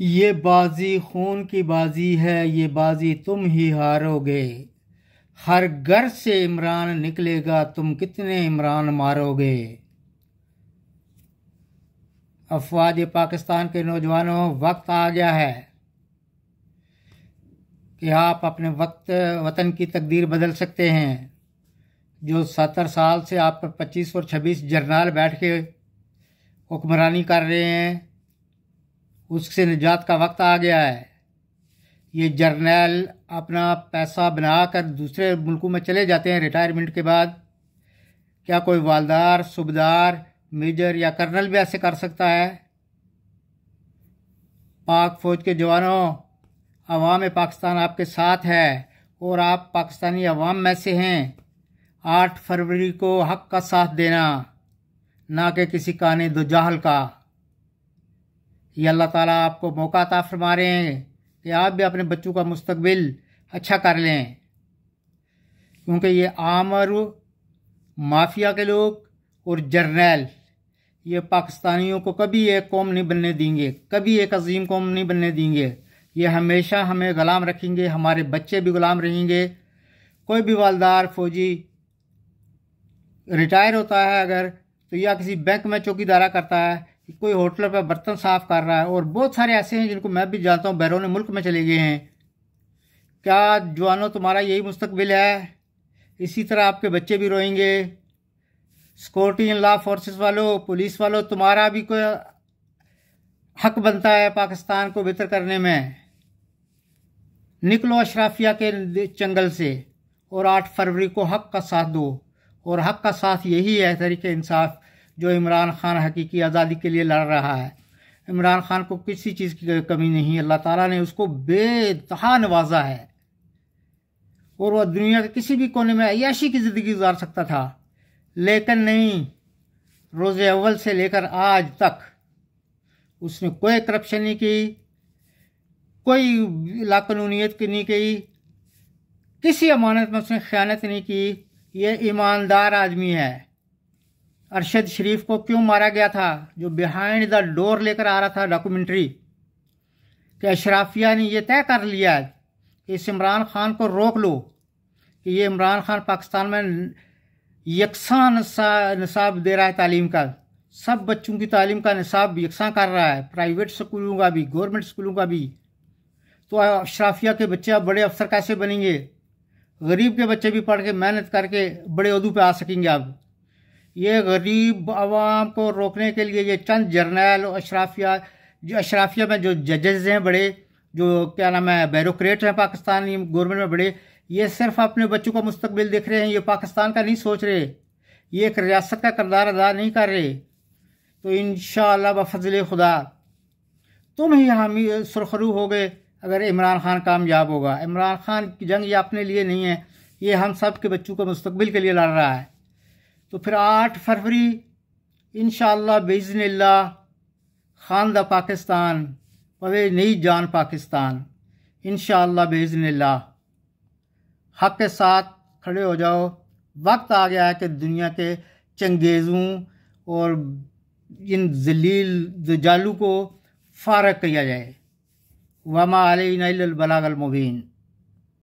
ये बाजी खून की बाजी है ये बाजी तुम ही हारोगे हर घर से इमरान निकलेगा तुम कितने इमरान मारोगे अफवाज पाकिस्तान के नौजवानों वक्त आ गया है कि आप अपने वक्त वतन की तकदीर बदल सकते हैं जो सत्तर साल से आप पच्चीस और छब्बीस जर्नल बैठ के हुक्मरानी कर रहे हैं उससे निजात का वक्त आ गया है ये जर्नैल अपना पैसा बना कर दूसरे मुल्कों में चले जाते हैं रिटायरमेंट के बाद क्या कोई वालदार सूबेदार मेजर या कर्नल भी ऐसे कर सकता है पाक फ़ौज के जवानों अवाम पाकिस्तान आपके साथ है और आप पाकिस्तानी अवाम में से हैं आठ फरवरी को हक का साथ देना ना कि किसी काने दो का ये अल्लाह ताला आपको मौका अता फरमा रहे हैं कि आप भी अपने बच्चों का मुस्तकबिल अच्छा कर लें क्योंकि ये आमर माफिया के लोग और जर्नैल ये पाकिस्तानियों को कभी एक कौम नहीं बनने देंगे कभी एक अजीम कौम नहीं बनने देंगे ये हमेशा हमें ग़ुलाम रखेंगे हमारे बच्चे भी ग़ुलाम रहेंगे कोई भी वालदार फौजी रिटायर होता है अगर तो या किसी बैंक में चौकीदारा करता है कोई होटल पर बर्तन साफ़ कर रहा है और बहुत सारे ऐसे हैं जिनको मैं भी जानता हूँ बैरून मुल्क में चले गए हैं क्या जवानों तुम्हारा यही मुस्तबिल है इसी तरह आपके बच्चे भी रोएंगे सिक्योरिटी एंड लॉ फोर्सेस वालों पुलिस वालों तुम्हारा भी कोई हक बनता है पाकिस्तान को बेहतर करने में निकलो अशराफिया के चंगल से और आठ फरवरी को हक का साथ दो और हक का साथ यही है तरीके इंसाफ जो इमरान खान हकीकी आज़ादी के लिए लड़ रहा है इमरान खान को किसी चीज़ की कमी नहीं है अल्लाह ताला ने उसको बेतहा नवाजा है और वह दुनिया के किसी भी कोने में अयाशी की ज़िंदगी गुजार सकता था लेकिन नहीं रोज़ अव्वल से लेकर आज तक उसने कोई करप्शन नहीं की कोई लाकानूनीत की नहीं की किसी अमानत में उसने ख़यानत नहीं की ये ईमानदार आदमी है अरशद शरीफ को क्यों मारा गया था जो बिहाइंड द डोर लेकर आ रहा था डॉक्यूमेंट्री कि अशराफिया ने यह तय कर लिया है कि इस इमरान खान को रोक लो कि ये इमरान खान पाकिस्तान में यकसा नसाब दे रहा है तालीम का सब बच्चों की तालीम का नसाब यकसा कर रहा है प्राइवेट स्कूलों का भी गवर्नमेंट स्कूलों का भी तो अशराफिया के बच्चे अब बड़े अफसर कैसे बनेंगे गरीब के बच्चे भी पढ़ के मेहनत करके बड़े उदू पे आ सकेंगे अब ये गरीब आवाम को रोकने के लिए ये चंद जर्नैल अशराफिया जो अशराफिया में जो जजेज हैं बड़े जो क्या नाम है बैरोक्रेट हैं पाकिस्तानी गवर्नमेंट में बड़े ये सिर्फ अपने बच्चों का मुस्तबिल देख रहे हैं ये पाकिस्तान का नहीं सोच रहे ये एक रियासत का करदार अदा नहीं कर रहे तो इन बफजल खुदा तुम ही हामी सुरखरू हो गए अगर इमरान खान कामयाब होगा इमरान खान की जंग ये अपने लिए नहीं है ये हम सब के बच्चों के मुस्तबिल के लिए लड़ रहा है तो फिर आठ फरवरी इन ला ख़ानद पाकिस्तान पवे नई जान पाकिस्तान इन बेज़न हक के साथ खड़े हो जाओ वक्त आ गया है कि दुनिया के चंगेज़ों और इन जलील जालू को फारग किया जाए वमा अलबलागल मुबीन